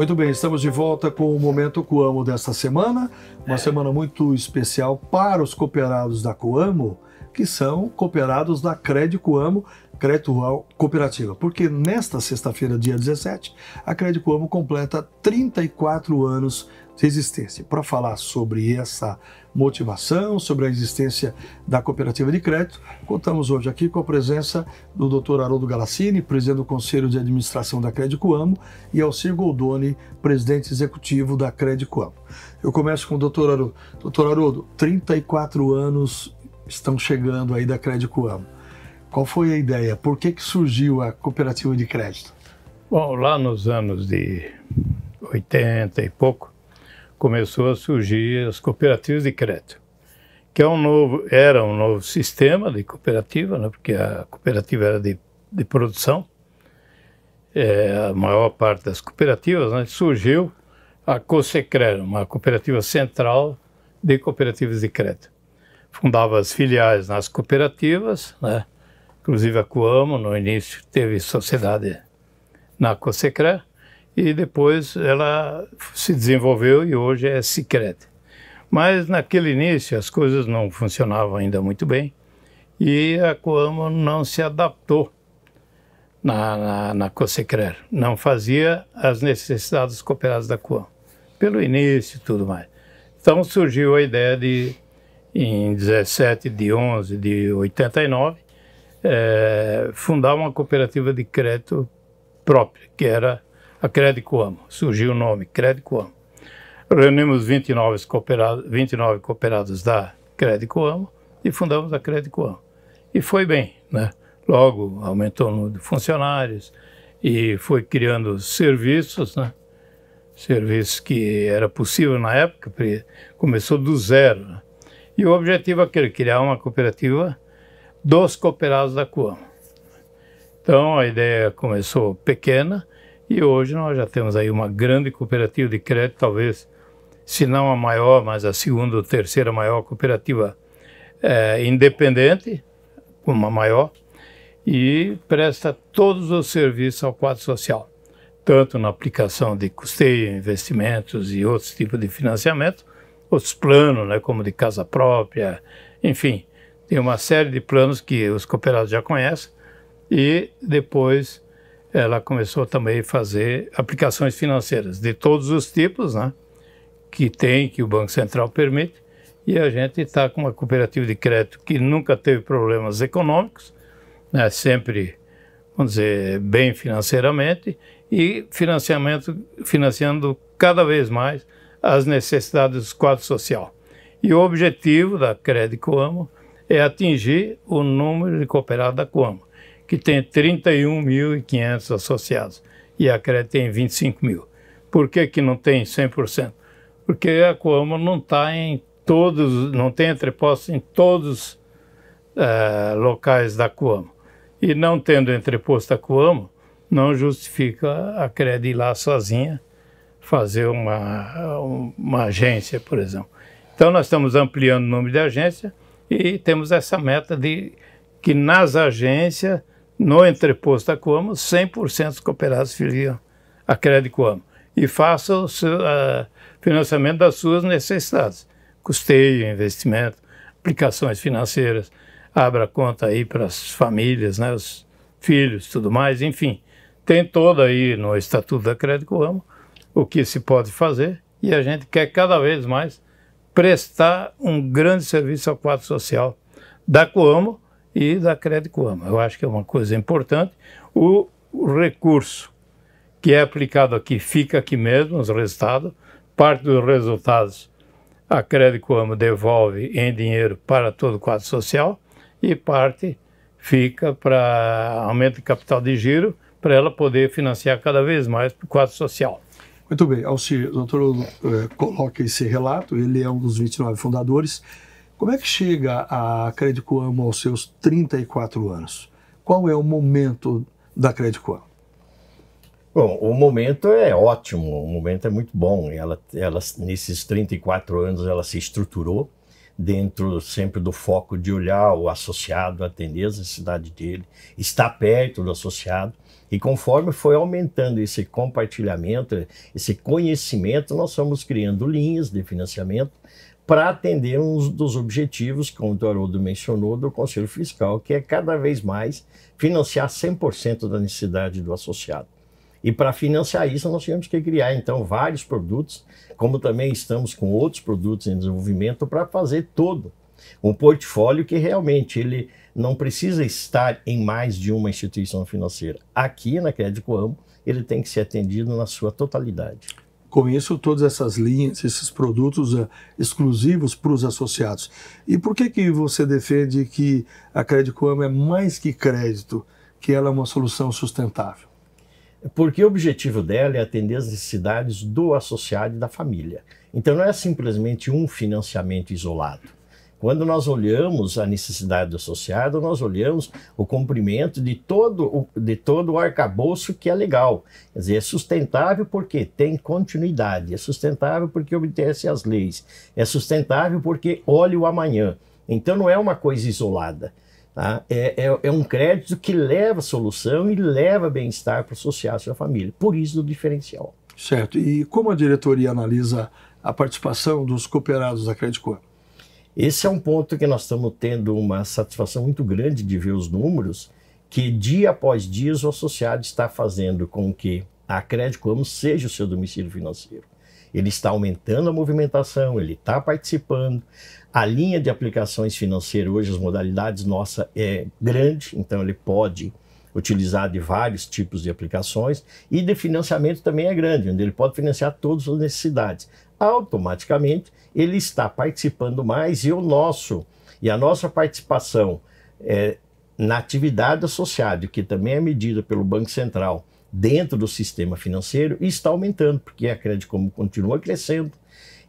Muito bem, estamos de volta com o Momento Coamo desta semana, uma é. semana muito especial para os cooperados da Coamo, que são cooperados da Crédito Amo, Crédito Cooperativa. Porque nesta sexta-feira, dia 17, a Crédito Amo completa 34 anos de existência. Para falar sobre essa motivação, sobre a existência da cooperativa de crédito, contamos hoje aqui com a presença do Dr. Haroldo Galassini, presidente do Conselho de Administração da Crédito Amo, e Alcir Goldoni, presidente executivo da Crédito Amo. Eu começo com o Dr. Haroldo. Dr. Haroldo, 34 anos estão chegando aí da Credicoamo. Qual foi a ideia? Por que, que surgiu a cooperativa de crédito? Bom, lá nos anos de 80 e pouco, começou a surgir as cooperativas de crédito, que é um novo, era um novo sistema de cooperativa, né, porque a cooperativa era de, de produção. É, a maior parte das cooperativas né, surgiu a COSECRER, uma cooperativa central de cooperativas de crédito fundava as filiais nas cooperativas, né? inclusive a Coamo, no início teve sociedade na Cosecré, e depois ela se desenvolveu e hoje é Sicredi. Mas naquele início as coisas não funcionavam ainda muito bem e a Coamo não se adaptou na, na, na não fazia as necessidades cooperadas da Coamo, pelo início e tudo mais. Então surgiu a ideia de em 17 de 11 de 89, é, eh, fundar uma cooperativa de crédito própria, que era a Crédito Surgiu o nome, Crédito Reunimos 29 cooperados, 29 cooperados da Crédito e fundamos a Crédito E foi bem, né? Logo aumentou o número de funcionários e foi criando serviços, né? Serviços que era possível na época, começou do zero. Né? E o objetivo é aquele, criar uma cooperativa dos cooperados da Coam. Então a ideia começou pequena e hoje nós já temos aí uma grande cooperativa de crédito, talvez, se não a maior, mas a segunda ou terceira maior cooperativa é, independente, uma maior, e presta todos os serviços ao quadro social, tanto na aplicação de custeio, investimentos e outros tipos de financiamento, outros planos, né, como de casa própria, enfim, tem uma série de planos que os cooperados já conhecem. E depois ela começou também a fazer aplicações financeiras de todos os tipos, né, que tem, que o Banco Central permite. E a gente está com uma cooperativa de crédito que nunca teve problemas econômicos, né, sempre, vamos dizer, bem financeiramente, e financiamento, financiando cada vez mais às necessidades do quadro social. E o objetivo da Credit Coamo é atingir o número de cooperados da Coamo, que tem 31.500 associados e a Cred tem 25 mil. Por que, que não tem 100%? Porque a Coamo não está em todos, não tem entreposto em todos os uh, eh, locais da Coamo. E não tendo entreposto da Coamo, não justifica a Cred ir lá sozinha fazer uma, uma agência, por exemplo. Então, nós estamos ampliando o número de agência e temos essa meta de que nas agências, no entreposto da Coamo, 100% dos cooperados filiam a Crédito Coamo e faça o seu, uh, financiamento das suas necessidades. Custeio, investimento, aplicações financeiras, abra conta aí para as famílias, né, os filhos, tudo mais, enfim. Tem todo aí no Estatuto da Crédito Coamo o que se pode fazer e a gente quer cada vez mais prestar um grande serviço ao quadro social da Coamo e da Crédito Coamo. Eu acho que é uma coisa importante. O, recurso que é aplicado aqui fica aqui mesmo, os resultados. Parte dos resultados a Crédito Coamo devolve em dinheiro para todo o quadro social e parte fica para aumento de capital de giro para ela poder financiar cada vez mais o quadro social. Muito bem, Alcir, doutor é, coloca esse relato, ele é um dos 29 fundadores. Como é que chega a Credicoamo aos seus 34 anos? Qual é o momento da Credicoamo? Bom, o momento é ótimo, o momento é muito bom. Ela, ela, nesses 34 anos, ela se estruturou dentro sempre do foco de olhar o associado, atender a necessidade dele, estar perto do associado e conforme foi aumentando esse compartilhamento, esse conhecimento, nós fomos criando linhas de financiamento para atender um dos objetivos, como o Haroldo mencionou, do Conselho Fiscal, que é cada vez mais financiar 100% da necessidade do associado. E para financiar isso, nós tínhamos que criar, então, vários produtos, como também estamos com outros produtos em desenvolvimento, para fazer todo um portfólio que realmente ele não precisa estar em mais de uma instituição financeira. Aqui na Crédito Amo, ele tem que ser atendido na sua totalidade. Com isso, todas essas linhas, esses produtos eh, exclusivos para os associados. E por que, que você defende que a Crédito Amo é mais que crédito, que ela é uma solução sustentável? Porque o objetivo dela é atender as necessidades do associado e da família. Então não é simplesmente um financiamento isolado quando nós olhamos a necessidade do associado, nós olhamos o cumprimento de todo o, de todo o arcabouço que é legal. Quer dizer, é sustentável porque tem continuidade, é sustentável porque obedece às leis, é sustentável porque olha o amanhã. Então não é uma coisa isolada. Tá? É, é, é um crédito que leva solução e leva bem-estar para o associado e sua família. Por isso, o diferencial. Certo. E como a diretoria analisa a participação dos cooperados da Credicor? Esse é um ponto que nós estamos tendo uma satisfação muito grande de ver os números, que dia após dia o associado está fazendo com que a Crédito Amo seja o seu domicílio financeiro. Ele está aumentando a movimentação, ele está participando. A linha de aplicações financeiras hoje, as modalidades nossa é grande, então ele pode utilizar de vários tipos de aplicações e de financiamento também é grande, onde ele pode financiar todas as necessidades automaticamente ele está participando mais e o nosso e a nossa participação é, na atividade associada, que também é medida pelo Banco Central dentro do sistema financeiro, está aumentando, porque a como continua crescendo.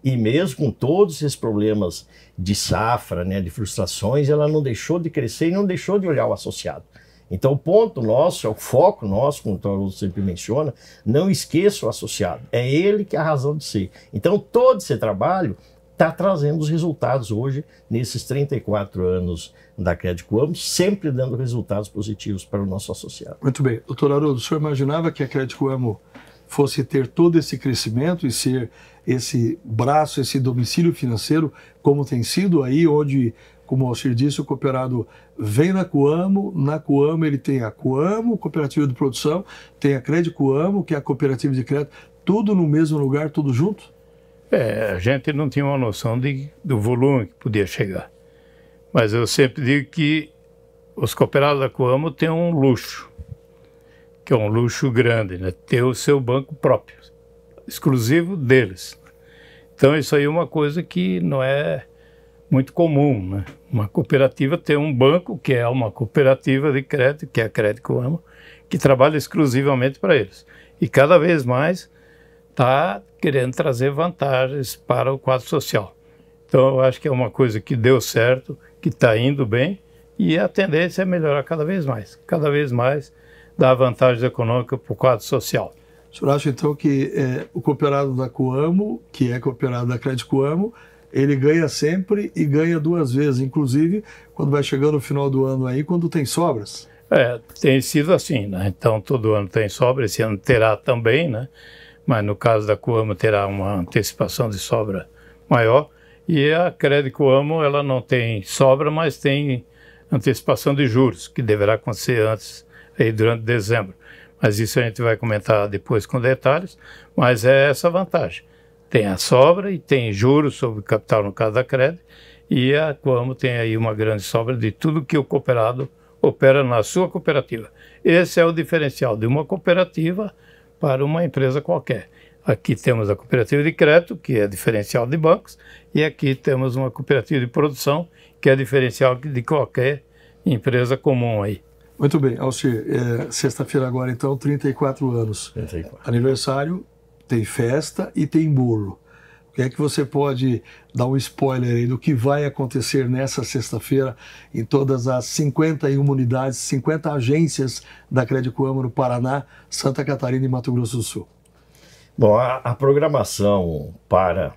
E mesmo com todos esses problemas de safra, né, de frustrações, ela não deixou de crescer e não deixou de olhar o associado. Então, o ponto nosso, é o foco nosso, como o Tarot sempre menciona, não esqueça o associado. É ele que é a razão de ser. Então, todo esse trabalho está trazendo os resultados hoje, nesses 34 anos da Credicom, sempre dando resultados positivos para o nosso associado. Muito bem. Doutor Haroldo, o senhor imaginava que a Credicom fosse ter todo esse crescimento e ser esse braço, esse domicílio financeiro, como tem sido aí, onde como o Alcir disse, o cooperado vem na Coamo, na Coamo ele tem a Coamo, Cooperativa de Produção, tem a Crédito Coamo, que é a cooperativa de crédito, tudo no mesmo lugar, tudo junto? É, a gente não tinha uma noção de, do volume que podia chegar. Mas eu sempre digo que os cooperados da Coamo têm um luxo, que é um luxo grande, né? ter o seu banco próprio, exclusivo deles. Então isso aí é uma coisa que não é muito comum, né? Uma cooperativa ter um banco que é uma cooperativa de crédito, que é a Crédito Amo que trabalha exclusivamente para eles. E cada vez mais está querendo trazer vantagens para o quadro social. Então, eu acho que é uma coisa que deu certo, que está indo bem, e a tendência é melhorar cada vez mais. Cada vez mais dar vantagens econômicas para o quadro social. O senhor acha, então, que é, o cooperado da Coamo, que é cooperado da Crédito Coamo, ele ganha sempre e ganha duas vezes, inclusive quando vai chegando o final do ano aí, quando tem sobras. É, tem sido assim, né? Então todo ano tem sobra, esse ano terá também, né? Mas no caso da Coamo terá uma antecipação de sobra maior e a Crédito Coamo ela não tem sobra, mas tem antecipação de juros que deverá acontecer antes aí durante dezembro. Mas isso a gente vai comentar depois com detalhes, mas é essa a vantagem tem a sobra e tem juros sobre capital no caso da crédito, e a Coamo tem aí uma grande sobra de tudo que o cooperado opera na sua cooperativa. Esse é o diferencial de uma cooperativa para uma empresa qualquer. Aqui temos a cooperativa de crédito, que é diferencial de bancos, e aqui temos uma cooperativa de produção, que é diferencial de qualquer empresa comum aí. Muito bem, Alcir, é, sexta-feira agora então, 34 anos. 34. Aniversário tem festa e tem bolo. O que é que você pode dar um spoiler aí do que vai acontecer nessa sexta-feira em todas as 51 unidades, 50 agências da Credicoama no Paraná, Santa Catarina e Mato Grosso do Sul? Bom, a, a programação para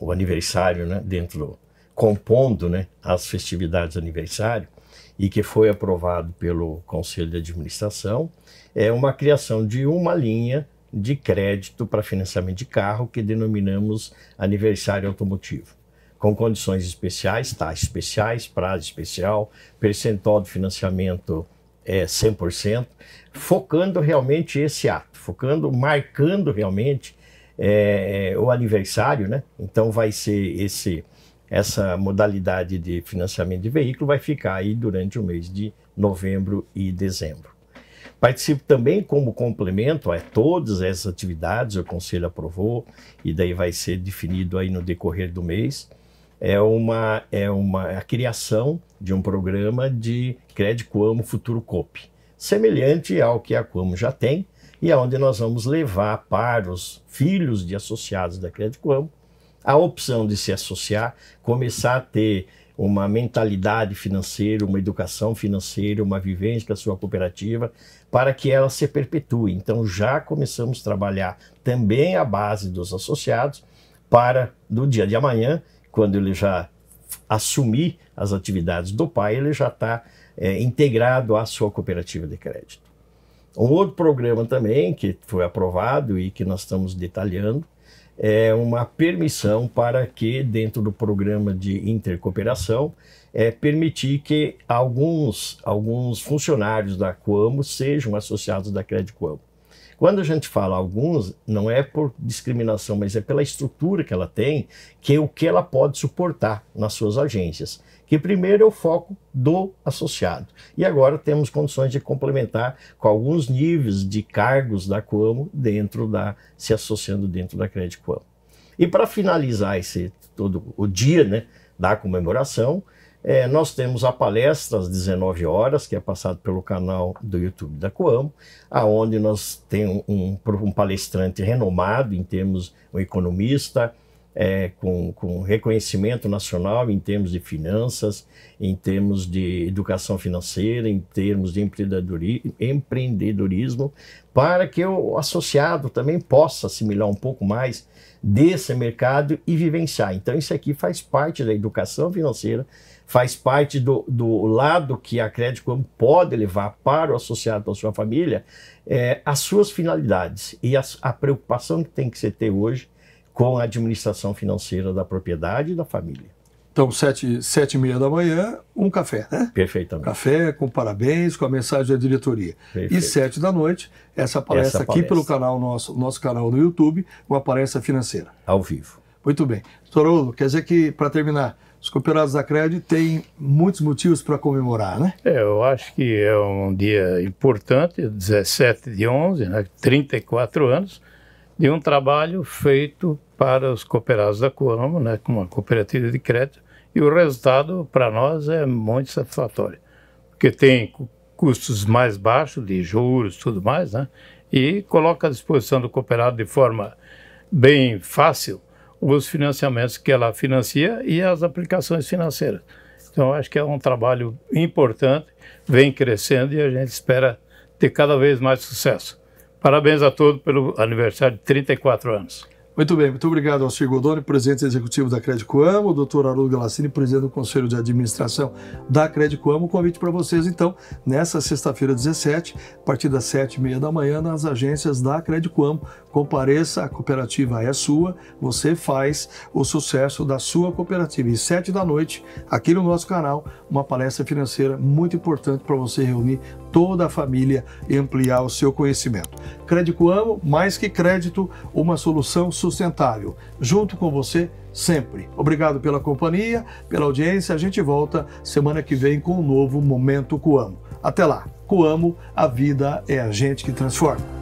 o aniversário, né, dentro, compondo né, as festividades aniversário, e que foi aprovado pelo Conselho de Administração, é uma criação de uma linha de crédito para financiamento de carro, que denominamos aniversário automotivo, com condições especiais, taxas especiais, prazo especial, percentual de financiamento é, 100%, focando realmente esse ato, focando, marcando realmente é, o aniversário, né? Então vai ser esse essa modalidade de financiamento de veículo vai ficar aí durante o mês de novembro e dezembro. Participo também como complemento a todas essas atividades, o Conselho aprovou, e daí vai ser definido aí no decorrer do mês, é uma, é uma é a criação de um programa de crédito Coamo Futuro COP, semelhante ao que a Coamo já tem, e aonde é nós vamos levar para os filhos de associados da Crédito Coamo a opção de se associar, começar a ter uma mentalidade financeira, uma educação financeira, uma vivência da sua cooperativa, para que ela se perpetue. Então já começamos a trabalhar também a base dos associados para no dia de amanhã, quando ele já assumir as atividades do pai, ele já está é, integrado à sua cooperativa de crédito. Um outro programa também que foi aprovado e que nós estamos detalhando é, uma permissão para que, dentro do programa de intercooperação, é, permitir que alguns, alguns funcionários da Coamo sejam associados da Coamo. Quando a gente fala alguns, não é por discriminação, mas é pela estrutura que ela tem, que é o que ela pode suportar nas suas agências. Que primeiro é o foco do associado. E agora temos condições de complementar com alguns níveis de cargos da Coamo dentro da se associando dentro da Credit Coamo. E para finalizar esse todo o dia, né, da comemoração, é, nós temos a palestra às 19 horas, que é passado pelo canal do YouTube da Coamo, aonde nós temos um, um, palestrante renomado em termos, um economista, é, com, com reconhecimento nacional em termos de finanças, em termos de educação financeira, em termos de empreendedorismo, para que o associado também possa assimilar um pouco mais desse mercado e vivenciar. Então, isso aqui faz parte da educação financeira faz parte do, do lado que a Crédito pode levar para o associado, da sua família, é, as suas finalidades e as, a preocupação que tem que se ter hoje com a administração financeira da propriedade e da família. Então, sete, sete e meia da manhã, um café, né? Perfeitamente. Café com parabéns, com a mensagem da diretoria. Perfeito. E sete da noite, essa palestra essa aqui pelo canal nosso, nosso canal no YouTube, uma palestra financeira. Ao vivo. Muito bem. Torolo, quer dizer que, para terminar, os cooperados da CRED têm muitos motivos para comemorar, né? É, eu acho que é um dia importante, 17 de 11, né, 34 anos, de um trabalho feito para os cooperados da Colombo, né, com uma cooperativa de crédito, e o resultado para nós é muito satisfatório, porque tem custos mais baixos de juros, tudo mais, né, e coloca à disposição do cooperado de forma bem fácil os financiamentos que ela financia e as aplicações financeiras. Então, acho que é um trabalho importante, vem crescendo e a gente espera ter cada vez mais sucesso. Parabéns a todos pelo aniversário de 34 anos. Muito bem, muito obrigado ao Sr. Godoni, presidente executivo da Credicoamo, o doutor Haroldo Galassini, presidente do Conselho de Administração da Credicoamo. Um convite para vocês, então, nessa sexta-feira, 17, a partir das 7h30 da manhã, nas agências da Credicoamo. Compareça, a cooperativa é sua, você faz o sucesso da sua cooperativa. E 7 da noite, aqui no nosso canal, uma palestra financeira muito importante para você reunir toda a família e ampliar o seu conhecimento. Credicoamo, mais que crédito, uma solução sustentável. Junto com você sempre. Obrigado pela companhia, pela audiência. A gente volta semana que vem com um novo Momento Coamo. Até lá. Coamo, a vida é a gente que transforma.